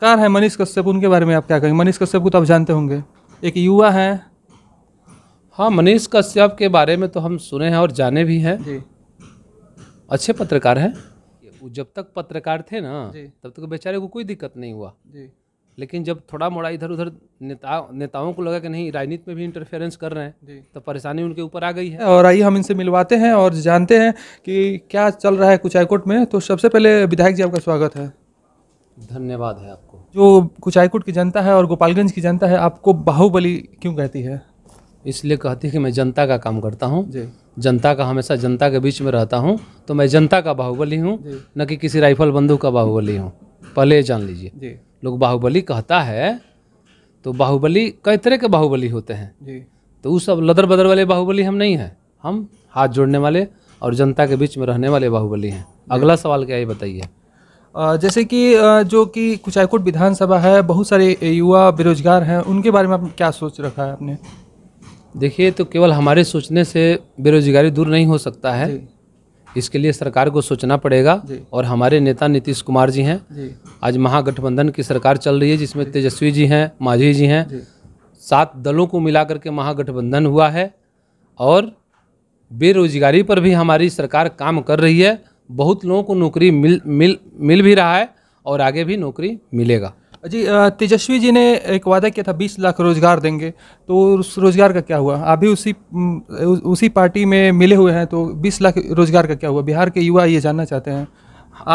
car है मनीष कश्यप उनके बारे में आप क्या कहेंगे मनीष कश्यप को तो आप जानते होंगे एक युवा है हाँ मनीष कश्यप के बारे में तो हम सुने हैं और जाने भी हैं जी अच्छे पत्रकार हैं जब तक पत्रकार थे ना तब तक बेचारे को कोई दिक्कत नहीं हुआ जी लेकिन जब थोड़ा मोड़ा इधर उधर नेता नेताओं को लगा कि नहीं राजनीति में भी इंटरफेरेंस कर रहे हैं तो परेशानी उनके ऊपर आ गई है और आइए हम इनसे मिलवाते हैं और जानते हैं कि क्या चल रहा है कुछ हाईकोर्ट में तो सबसे पहले विधायक जी आपका स्वागत है धन्यवाद है आपको जो कुचायकुट की जनता है और गोपालगंज की जनता है आपको बाहुबली क्यों कहती है इसलिए कहती है कि मैं जनता का काम करता हूँ जनता का हमेशा जनता के बीच में रहता हूँ तो मैं जनता का बाहुबली हूँ न कि किसी राइफल बंदूक का बाहुबली हूँ पहले जान लीजिए लोग बाहुबली कहता है तो बाहुबली कई तरह के बाहुबली होते हैं तो वो सब लदर बदर वाले बाहुबली हम नहीं हैं हम हाथ जोड़ने वाले और जनता के बीच में रहने वाले बाहुबली हैं अगला सवाल क्या है बताइए जैसे कि जो कि कुचायकोट विधानसभा है बहुत सारे युवा बेरोजगार हैं उनके बारे में आप क्या सोच रखा है आपने देखिए तो केवल हमारे सोचने से बेरोजगारी दूर नहीं हो सकता है इसके लिए सरकार को सोचना पड़ेगा और हमारे नेता नीतीश कुमार जी हैं आज महागठबंधन की सरकार चल रही है जिसमें तेजस्वी जी हैं माझी जी हैं सात दलों को मिलाकर के महागठबंधन हुआ है और बेरोजगारी पर भी हमारी सरकार काम कर रही है बहुत लोगों को नौकरी मिल मिल मिल भी रहा है और आगे भी नौकरी मिलेगा जी तेजस्वी जी ने एक वादा किया था बीस लाख रोजगार देंगे तो उस रोजगार का क्या हुआ अभी उसी उसी पार्टी में मिले हुए हैं तो बीस लाख रोजगार का क्या हुआ बिहार के युवा ये जानना चाहते हैं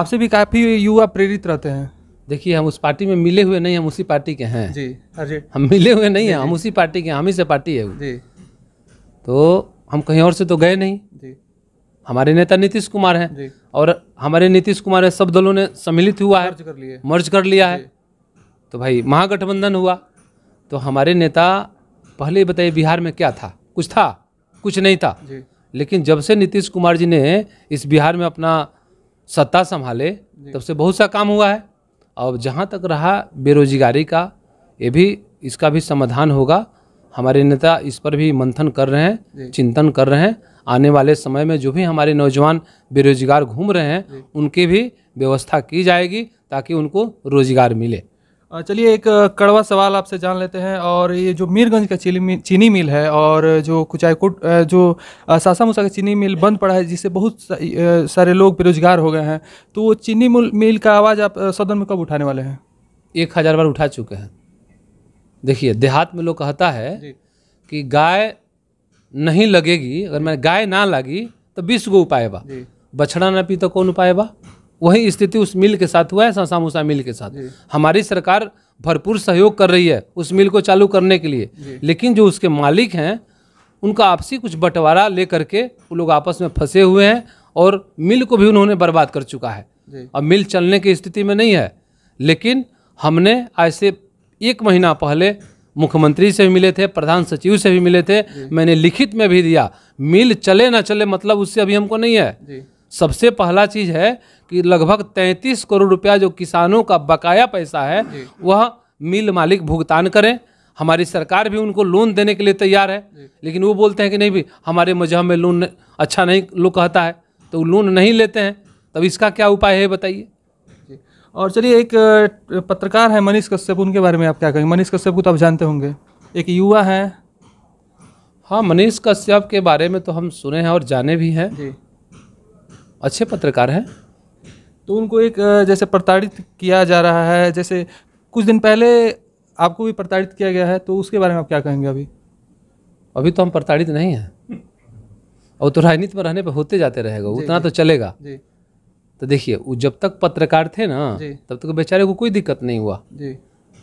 आपसे भी काफ़ी युवा प्रेरित रहते हैं देखिए हम उस पार्टी में मिले हुए नहीं हम उसी पार्टी के हैं जी अरे हाँ हम मिले हुए नहीं हैं हम उसी पार्टी के हैं हम ही से पार्टी है जी तो हम कहीं और से तो गए नहीं जी हमारे नेता नीतीश कुमार हैं और हमारे नीतीश कुमार सब दलों ने सम्मिलित हुआ है कर मर्ज कर लिया है तो भाई महागठबंधन हुआ तो हमारे नेता पहले बताइए बिहार में क्या था कुछ था कुछ नहीं था लेकिन जब से नीतीश कुमार जी ने इस बिहार में अपना सत्ता संभाले तब से बहुत सा काम हुआ है और जहाँ तक रहा बेरोजगारी का ये भी इसका भी समाधान होगा हमारे नेता इस पर भी मंथन कर रहे हैं चिंतन कर रहे हैं आने वाले समय में जो भी हमारे नौजवान बेरोजगार घूम रहे हैं उनकी भी व्यवस्था की जाएगी ताकि उनको रोजगार मिले चलिए एक कड़वा सवाल आपसे जान लेते हैं और ये जो मीरगंज का चीनी चीनी मिल है और जो कुचायकोट जो सासा मुसा का चीनी मिल बंद पड़ा है जिससे बहुत सारे लोग बेरोजगार हो गए हैं तो वो चीनी मिल का आवाज़ आप सदन में कब उठाने वाले हैं एक हज़ार बार उठा चुके हैं देखिए देहात में लोग कहता है कि गाय नहीं लगेगी अगर मैं गाय ना लगी तो बीस गो उपाय बा बछड़ा ना पी तो कौन उपाय बा वही स्थिति उस मिल के साथ हुआ है संसा मूसा मिल के साथ हमारी सरकार भरपूर सहयोग कर रही है उस मिल को चालू करने के लिए लेकिन जो उसके मालिक हैं उनका आपसी कुछ बंटवारा ले करके वो लोग आपस में फंसे हुए हैं और मिल को भी उन्होंने बर्बाद कर चुका है अब मिल चलने की स्थिति में नहीं है लेकिन हमने ऐसे एक महीना पहले मुख्यमंत्री से भी मिले थे प्रधान सचिव से भी मिले थे मैंने लिखित में भी दिया मिल चले ना चले मतलब उससे अभी हमको नहीं है सबसे पहला चीज़ है कि लगभग 33 करोड़ रुपया जो किसानों का बकाया पैसा है वह मिल मालिक भुगतान करें हमारी सरकार भी उनको लोन देने के लिए तैयार है लेकिन वो बोलते हैं कि नहीं भी हमारे मजहब में लोन अच्छा नहीं लोग कहता है तो लोन नहीं लेते हैं तब इसका क्या उपाय है बताइए और चलिए एक पत्रकार है मनीष कश्यप उनके बारे में आप क्या कहेंगे मनीष कश्यप को तो आप जानते होंगे एक युवा हैं हाँ मनीष कश्यप के बारे में तो हम सुने हैं और जाने भी हैं जी अच्छे पत्रकार हैं तो उनको एक जैसे प्रताड़ित किया जा रहा है जैसे कुछ दिन पहले आपको भी प्रताड़ित किया गया है तो उसके बारे में आप क्या कहेंगे अभी अभी तो हम प्रताड़ित नहीं हैं और तो राजनीति में रहने पर होते जाते रहेगा उतना तो चलेगा जी तो देखिए वो जब तक पत्रकार थे ना तब तक बेचारे को कोई दिक्कत नहीं हुआ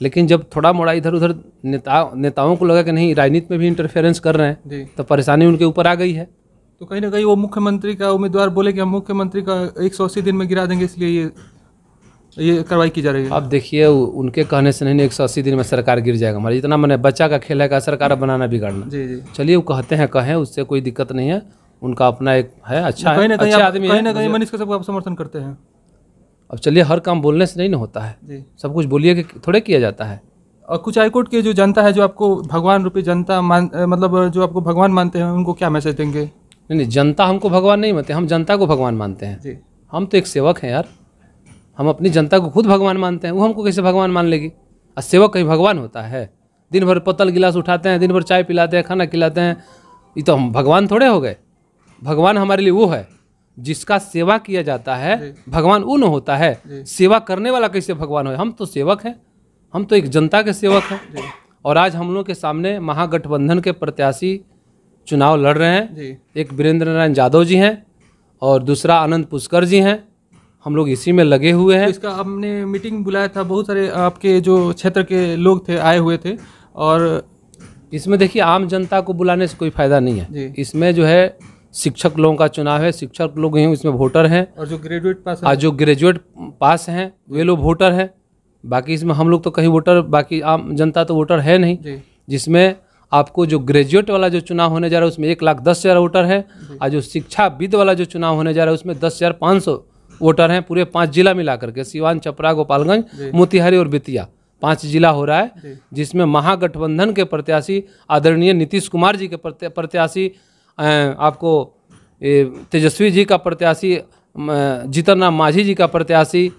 लेकिन जब थोड़ा मोड़ा इधर उधर नेता नेताओं को लगा कि नहीं राजनीति में भी इंटरफेरेंस कर रहे हैं तो परेशानी उनके ऊपर आ गई है तो कहीं ना कहीं वो मुख्यमंत्री का उम्मीदवार बोले कि हम मुख्यमंत्री का एक सौ अस्सी दिन में गिरा देंगे इसलिए ये ये कार्रवाई की जा रही है अब देखिए उनके कहने से नहीं एक सौ अस्सी दिन में सरकार गिर जाएगा हमारा इतना मैंने बच्चा का खेल है का सरकार बनाना बिगाड़ना जी जी चलिए वो कहते हैं कहें उससे कोई दिक्कत नहीं है उनका अपना एक है अच्छा कहीं ना कहीं आदमी कहीं ना कहीं मनीष कश्यप आप समर्थन करते हैं अब चलिए हर काम बोलने से नहीं ना होता है जी सब कुछ बोलिए कि थोड़े किया जाता है और कुछ हाईकोर्ट के जो जनता है जो आपको भगवान रूपी जनता मान मतलब जो आपको भगवान मानते हैं उनको क्या मैसेज देंगे नहीं नहीं जनता हमको भगवान नहीं मानते हम जनता को भगवान मानते हैं जी हम तो एक सेवक हैं यार हम अपनी जनता को खुद भगवान मानते हैं वो हमको कैसे भगवान मान लेगी और सेवक कहीं भगवान होता है दिन भर पतल गिलास उठाते हैं दिन भर चाय पिलाते हैं खाना खिलाते हैं ये तो हम भगवान थोड़े हो गए भगवान हमारे लिए वो है जिसका सेवा किया जाता है भगवान उन होता है सेवा करने वाला कैसे भगवान हो हम तो सेवक हैं हम तो एक जनता के सेवक हैं और आज हम लोग के सामने महागठबंधन के प्रत्याशी चुनाव लड़ रहे हैं एक वीरेंद्र नारायण यादव जी हैं और दूसरा आनंद पुष्कर जी हैं हम लोग इसी में लगे हुए हैं तो इसका हमने मीटिंग बुलाया था बहुत सारे आपके जो क्षेत्र के लोग थे आए हुए थे और इसमें देखिए आम जनता को बुलाने से कोई फ़ायदा नहीं है इसमें जो है शिक्षक लोगों का चुनाव है शिक्षक लोग ही उसमें वोटर हैं और जो ग्रेजुएट पास आज जो ग्रेजुएट पास हैं वे लोग वोटर हैं बाकी इसमें हम लोग तो कहीं वोटर बाकी आम जनता तो वोटर है नहीं जिसमें आपको जो ग्रेजुएट वाला जो चुनाव होने जा रहा है उसमें एक लाख दस हज़ार वोटर है और जो शिक्षाविद वाला जो चुनाव होने जा रहा है उसमें दस हज़ार पाँच सौ वोटर हैं पूरे पाँच जिला मिला करके सिवान चपरा गोपालगंज मोतिहारी और बेतिया पांच जिला हो रहा है जिसमें महागठबंधन के प्रत्याशी आदरणीय नीतीश कुमार जी के प्रत्याशी आपको तेजस्वी जी का प्रत्याशी जीतन राम मांझी जी का प्रत्याशी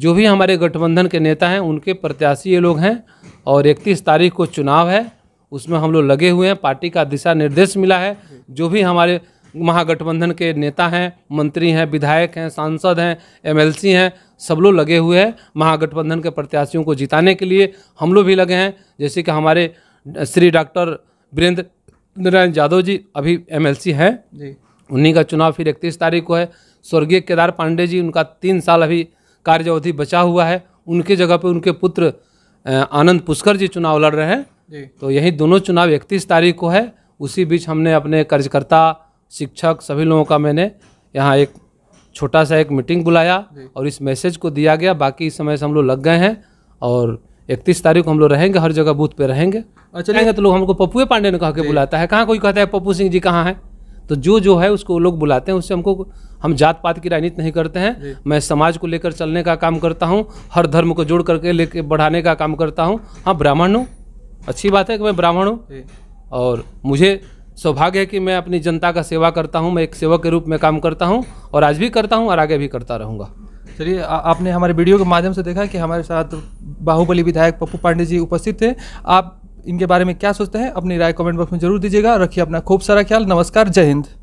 जो भी हमारे गठबंधन के नेता हैं उनके प्रत्याशी ये लोग हैं और इकतीस तारीख को चुनाव है उसमें हम लोग लगे हुए हैं पार्टी का दिशा निर्देश मिला है जो भी हमारे महागठबंधन के नेता हैं मंत्री हैं विधायक हैं सांसद हैं एमएलसी हैं सब लोग लगे हुए हैं महागठबंधन के प्रत्याशियों को जिताने के लिए हम लोग भी लगे हैं जैसे कि हमारे श्री डॉक्टर वीरेंद्र नारायण यादव जी अभी एमएलसी हैं जी उन्हीं का चुनाव फिर इकतीस तारीख को है स्वर्गीय केदार पांडे जी उनका तीन साल अभी कार्यावधि बचा हुआ है उनके जगह पे उनके पुत्र आनंद पुष्कर जी चुनाव लड़ रहे हैं तो यही दोनों चुनाव इकतीस तारीख को है उसी बीच हमने अपने कार्यकर्ता शिक्षक सभी लोगों का मैंने यहाँ एक छोटा सा एक मीटिंग बुलाया और इस मैसेज को दिया गया बाकी इस समय से हम लोग लग गए हैं और इकतीस तारीख को हम लोग रहेंगे हर जगह बूथ पे रहेंगे और अच्छा, चलेंगे तो लोग हमको पप्पू पांडे ने कह के बुलाता है कहाँ कोई कहता है पप्पू सिंह जी कहाँ हैं तो जो जो है उसको लोग बुलाते हैं उससे हमको हम जात पात की राजनीति नहीं करते हैं मैं समाज को लेकर चलने का काम करता हूँ हर धर्म को जोड़ करके लेके बढ़ाने का काम करता हूँ हाँ ब्राह्मण हूँ अच्छी बात है कि मैं ब्राह्मण हूँ और मुझे सौभाग्य है कि मैं अपनी जनता का सेवा करता हूँ मैं एक सेवक के रूप में काम करता हूँ और आज भी करता हूँ और आगे भी करता रहूँगा चलिए आपने हमारे वीडियो के माध्यम से देखा कि हमारे साथ बाहुबली विधायक पप्पू पांडे जी उपस्थित थे आप इनके बारे में क्या सोचते हैं अपनी राय कमेंट बॉक्स में जरूर दीजिएगा रखिए अपना खूब सारा ख्याल नमस्कार जय हिंद